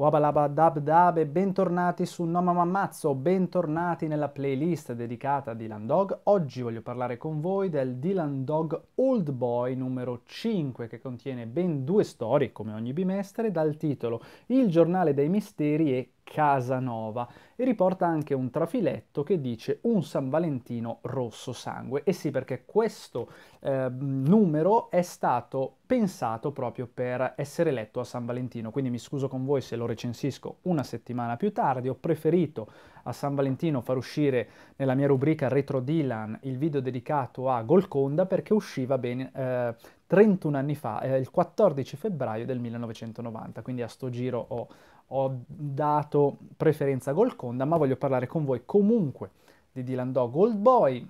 Wabalabadabdab e bentornati su Nomamammazzo, bentornati nella playlist dedicata a Dylan Dog. Oggi voglio parlare con voi del Dylan Dog Old Boy numero 5 che contiene ben due storie, come ogni bimestre, dal titolo Il giornale dei misteri e Casanova e riporta anche un trafiletto che dice un San Valentino rosso sangue. E sì, perché questo eh, numero è stato pensato proprio per essere letto a San Valentino, quindi mi scuso con voi se lo recensisco una settimana più tardi, ho preferito a San Valentino far uscire nella mia rubrica Retro Dylan il video dedicato a Golconda perché usciva ben eh, 31 anni fa, eh, il 14 febbraio del 1990, quindi a sto giro ho ho dato preferenza a Golconda, ma voglio parlare con voi comunque di Dylan Dog Old Boy.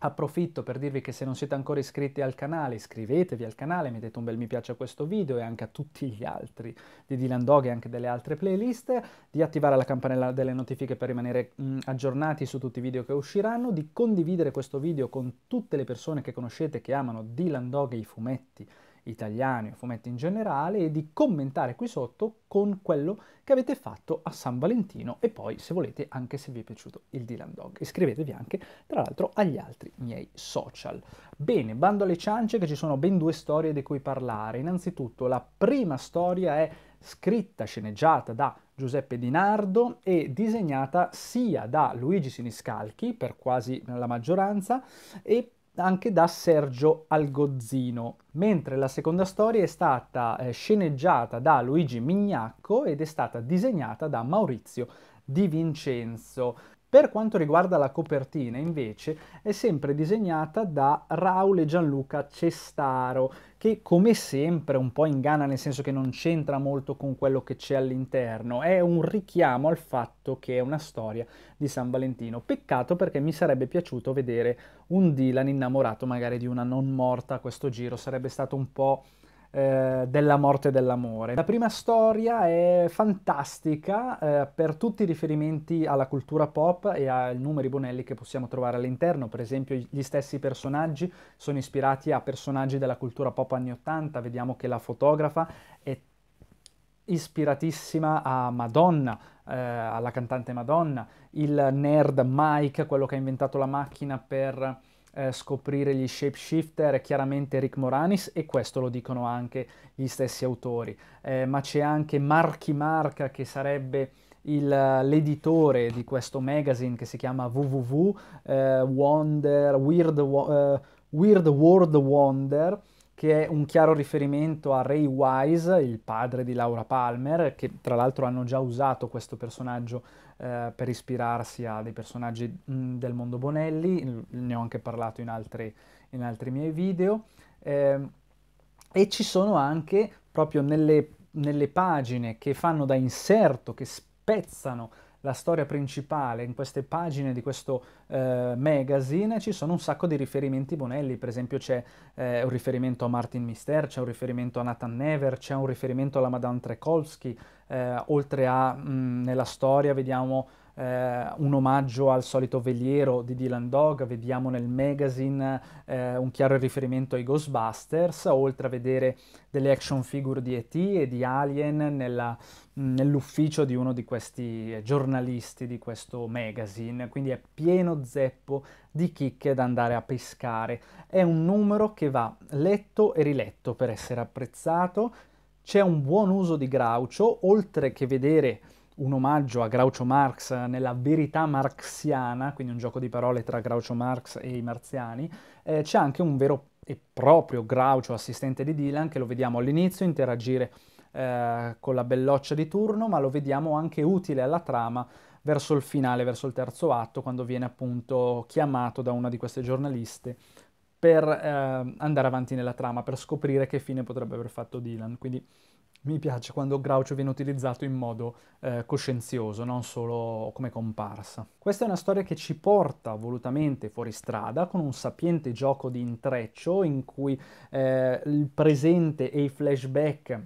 Approfitto per dirvi che se non siete ancora iscritti al canale, iscrivetevi al canale, mettete un bel mi piace a questo video e anche a tutti gli altri di Dylan Dog e anche delle altre playlist, di attivare la campanella delle notifiche per rimanere mh, mm, aggiornati su tutti i video che usciranno, di condividere questo video con tutte le persone che conoscete che amano Dylan Dog e i fumetti italiani o fumetti in generale e di commentare qui sotto con quello che avete fatto a San Valentino e poi se volete anche se vi è piaciuto il Dylan Dog. Iscrivetevi anche tra l'altro agli altri miei social. Bene, bando alle ciance che ci sono ben due storie di cui parlare. Innanzitutto la prima storia è scritta, sceneggiata da Giuseppe Di Nardo e disegnata sia da Luigi Siniscalchi per quasi la maggioranza e anche da Sergio Algozzino, mentre la seconda storia è stata eh, sceneggiata da Luigi Mignacco ed è stata disegnata da Maurizio Di Vincenzo. Per quanto riguarda la copertina invece è sempre disegnata da Raul e Gianluca Cestaro che come sempre un po' inganna nel senso che non c'entra molto con quello che c'è all'interno, è un richiamo al fatto che è una storia di San Valentino. Peccato perché mi sarebbe piaciuto vedere un Dylan innamorato magari di una non morta a questo giro, sarebbe stato un po' Eh, della morte e dell'amore. La prima storia è fantastica eh, per tutti i riferimenti alla cultura pop e ai numeri Bonelli che possiamo trovare all'interno, per esempio gli stessi personaggi sono ispirati a personaggi della cultura pop anni 80, vediamo che la fotografa è ispiratissima a Madonna, eh, alla cantante Madonna, il nerd Mike, quello che ha inventato la macchina per eh, scoprire gli shapeshifter è chiaramente Rick Moranis e questo lo dicono anche gli stessi autori, eh, ma c'è anche Marchi Marca che sarebbe il, eh, l'editore di questo magazine che si chiama www eh, Wonder, Weird, eh, Weird World Wonder che è un chiaro riferimento a Ray Wise, il padre di Laura Palmer, che tra l'altro hanno già usato questo personaggio eh, per ispirarsi a dei personaggi mh, mm, del mondo Bonelli, ne ho anche parlato in altri, in altri miei video, eh, e ci sono anche proprio nelle, nelle pagine che fanno da inserto, che spezzano la storia principale, in queste pagine di questo eh, magazine ci sono un sacco di riferimenti Bonelli, per esempio c'è eh, un riferimento a Martin Mister, c'è un riferimento a Nathan Never, c'è un riferimento alla Madame Trekolsky, eh, oltre a mh, mm, nella storia vediamo eh, un omaggio al solito veliero di Dylan Dog, vediamo nel magazine eh, un chiaro riferimento ai Ghostbusters, oltre a vedere delle action figure di ET e di Alien nella, nell'ufficio di uno di questi eh, giornalisti di questo magazine, quindi è pieno zeppo di chicche da andare a pescare. È un numero che va letto e riletto per essere apprezzato, c'è un buon uso di Graucio, oltre che vedere un omaggio a Groucho Marx nella verità marxiana, quindi un gioco di parole tra Groucho Marx e i marziani, eh, c'è anche un vero e proprio Groucho assistente di Dylan che lo vediamo all'inizio interagire eh, con la belloccia di turno, ma lo vediamo anche utile alla trama verso il finale, verso il terzo atto, quando viene appunto chiamato da una di queste giornaliste per eh, andare avanti nella trama, per scoprire che fine potrebbe aver fatto Dylan. Quindi mi piace quando Groucho viene utilizzato in modo eh, coscienzioso, non solo come comparsa. Questa è una storia che ci porta volutamente fuori strada con un sapiente gioco di intreccio in cui eh, il presente e i flashback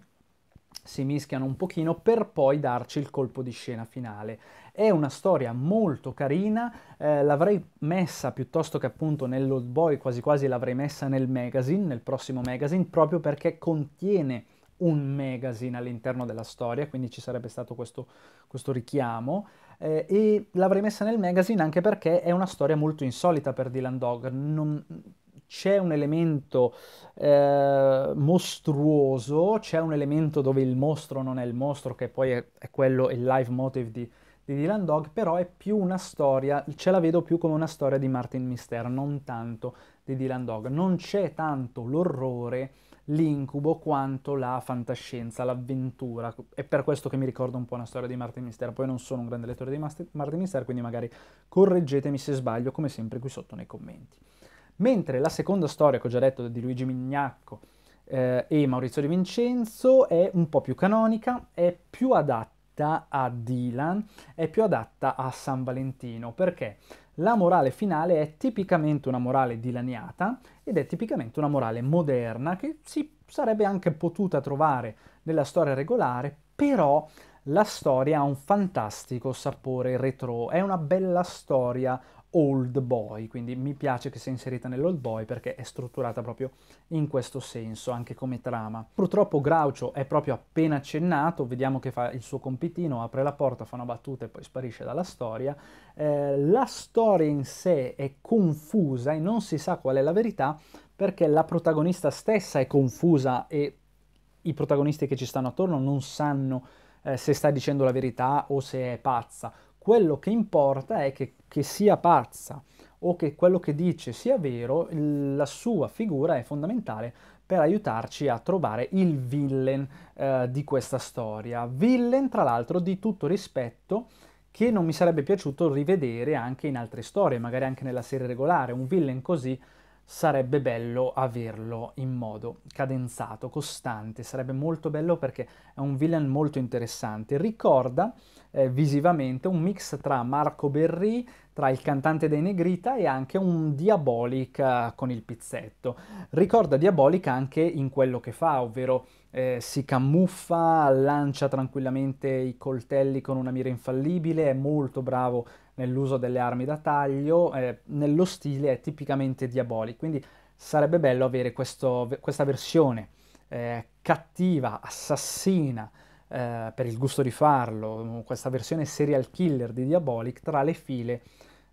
si mischiano un pochino per poi darci il colpo di scena finale. È una storia molto carina, eh, l'avrei messa piuttosto che appunto nell'Old Boy, quasi quasi l'avrei messa nel magazine, nel prossimo magazine, proprio perché contiene un magazine all'interno della storia, quindi ci sarebbe stato questo, questo richiamo. Eh, e l'avrei messa nel magazine anche perché è una storia molto insolita per Dylan Dog. Non, c'è un elemento eh, mostruoso, c'è un elemento dove il mostro non è il mostro, che poi è, è quello, il live motive di, di Dylan Dog, però è più una storia, ce la vedo più come una storia di Martin Mister, non tanto di Dylan Dog. Non c'è tanto l'orrore, l'incubo, quanto la fantascienza, l'avventura. È per questo che mi ricordo un po' una storia di Martin Mister. Poi non sono un grande lettore di Martin Mister, quindi magari correggetemi se sbaglio, come sempre qui sotto nei commenti. Mentre la seconda storia che ho già detto di Luigi Mignacco eh, e Maurizio Di Vincenzo è un po' più canonica, è più adatta a Dylan è più adatta a San Valentino perché la morale finale è tipicamente una morale dilaniata ed è tipicamente una morale moderna che si sarebbe anche potuta trovare nella storia regolare, però la storia ha un fantastico sapore retro, è una bella storia old boy, quindi mi piace che sia inserita nell'old boy perché è strutturata proprio in questo senso, anche come trama. Purtroppo Groucho è proprio appena accennato, vediamo che fa il suo compitino, apre la porta, fa una battuta e poi sparisce dalla storia. Eh, la storia in sé è confusa e non si sa qual è la verità perché la protagonista stessa è confusa e i protagonisti che ci stanno attorno non sanno eh, se sta dicendo la verità o se è pazza quello che importa è che, che sia pazza o che quello che dice sia vero, la sua figura è fondamentale per aiutarci a trovare il villain eh, di questa storia. Villain, tra l'altro, di tutto rispetto che non mi sarebbe piaciuto rivedere anche in altre storie, magari anche nella serie regolare, un villain così sarebbe bello averlo in modo cadenzato, costante, sarebbe molto bello perché è un villain molto interessante. Ricorda eh, visivamente un mix tra Marco Berri, tra il cantante dei Negrita e anche un Diabolic eh, con il pizzetto. Ricorda Diabolic anche in quello che fa, ovvero eh, si camuffa, lancia tranquillamente i coltelli con una mira infallibile, è molto bravo nell'uso delle armi da taglio, eh, nello stile è tipicamente diabolico, quindi sarebbe bello avere questo, questa versione eh, cattiva, assassina, eh, per il gusto di farlo, questa versione serial killer di Diabolic tra le file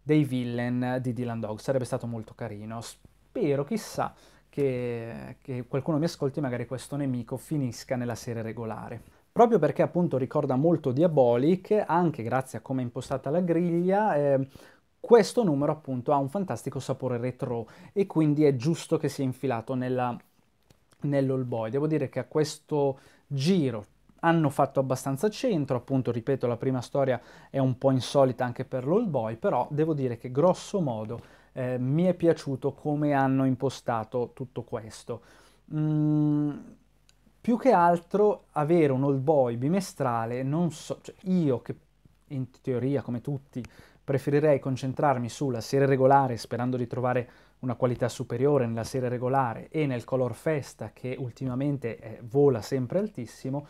dei villain di Dylan Dog, sarebbe stato molto carino. Spero, chissà, che, che qualcuno mi ascolti e magari questo nemico finisca nella serie regolare. Proprio perché appunto ricorda molto Diabolic, anche grazie a come è impostata la griglia, eh, questo numero appunto ha un fantastico sapore retro e quindi è giusto che sia infilato nella, nell'all boy. Devo dire che a questo giro hanno fatto abbastanza centro, appunto ripeto la prima storia è un po' insolita anche per l'all boy, però devo dire che grosso modo eh, mi è piaciuto come hanno impostato tutto questo. Mm, più che altro avere un old boy bimestrale, non so, cioè io che in teoria come tutti preferirei concentrarmi sulla serie regolare sperando di trovare una qualità superiore nella serie regolare e nel color festa che ultimamente eh, vola sempre altissimo,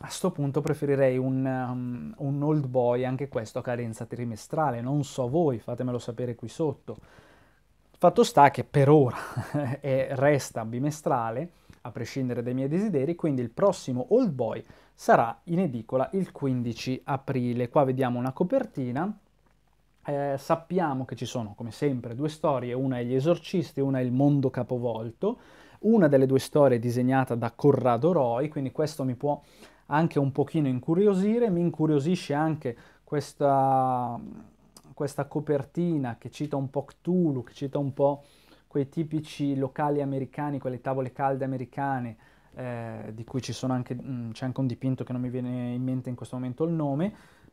a sto punto preferirei un, um, un, old boy, anche questo a carenza trimestrale, non so voi, fatemelo sapere qui sotto. Fatto sta che per ora resta bimestrale, a prescindere dai miei desideri, quindi il prossimo old boy sarà in edicola il 15 aprile. Qua vediamo una copertina, eh, sappiamo che ci sono come sempre due storie, una è Gli esorcisti, una è Il mondo capovolto, una delle due storie è disegnata da Corrado Roy, quindi questo mi può anche un pochino incuriosire, mi incuriosisce anche questa, questa copertina che cita un po' Cthulhu, che cita un po' quei tipici locali americani, quelle tavole calde americane, eh, di cui anche, mh, mm, c'è anche un dipinto che non mi viene in mente in questo momento il nome,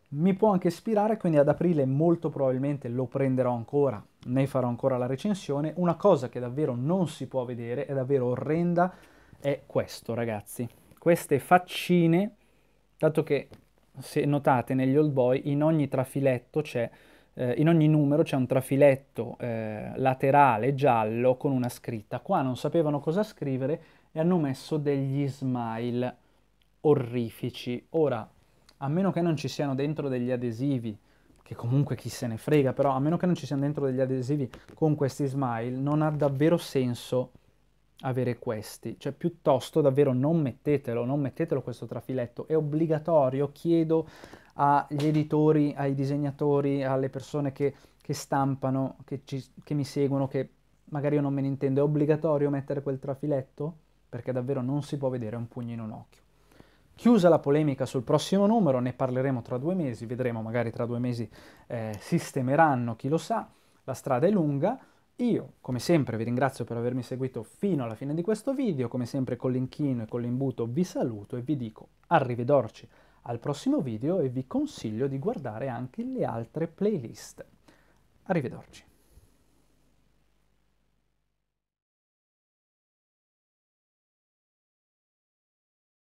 mi può anche ispirare, quindi ad aprile molto probabilmente lo prenderò ancora ne farò ancora la recensione, una cosa che davvero non si può vedere, è davvero orrenda, è questo ragazzi. Queste faccine, dato che se notate negli Old Boy in ogni trafiletto c'è, eh, in ogni numero c'è un trafiletto eh, laterale giallo con una scritta. Qua non sapevano cosa scrivere e hanno messo degli smile orrifici. Ora, a meno che non ci siano dentro degli adesivi, che comunque chi se ne frega, però a meno che non ci siano dentro degli adesivi con questi smile, non ha davvero senso avere questi, cioè piuttosto davvero non mettetelo, non mettetelo questo trafiletto, è obbligatorio, chiedo agli editori, ai disegnatori, alle persone che, che stampano, che, ci, che mi seguono, che magari io non me ne intendo, è obbligatorio mettere quel trafiletto? Perché davvero non si può vedere un pugno in un occhio. Chiusa la polemica sul prossimo numero, ne parleremo tra due mesi, vedremo, magari tra due mesi eh, sistemeranno, chi lo sa, la strada è lunga. Io, come sempre, vi ringrazio per avermi seguito fino alla fine di questo video, come sempre con l'inchino e con l'imbuto vi saluto e vi dico arrivederci al prossimo video e vi consiglio di guardare anche le altre playlist. Arrivederci.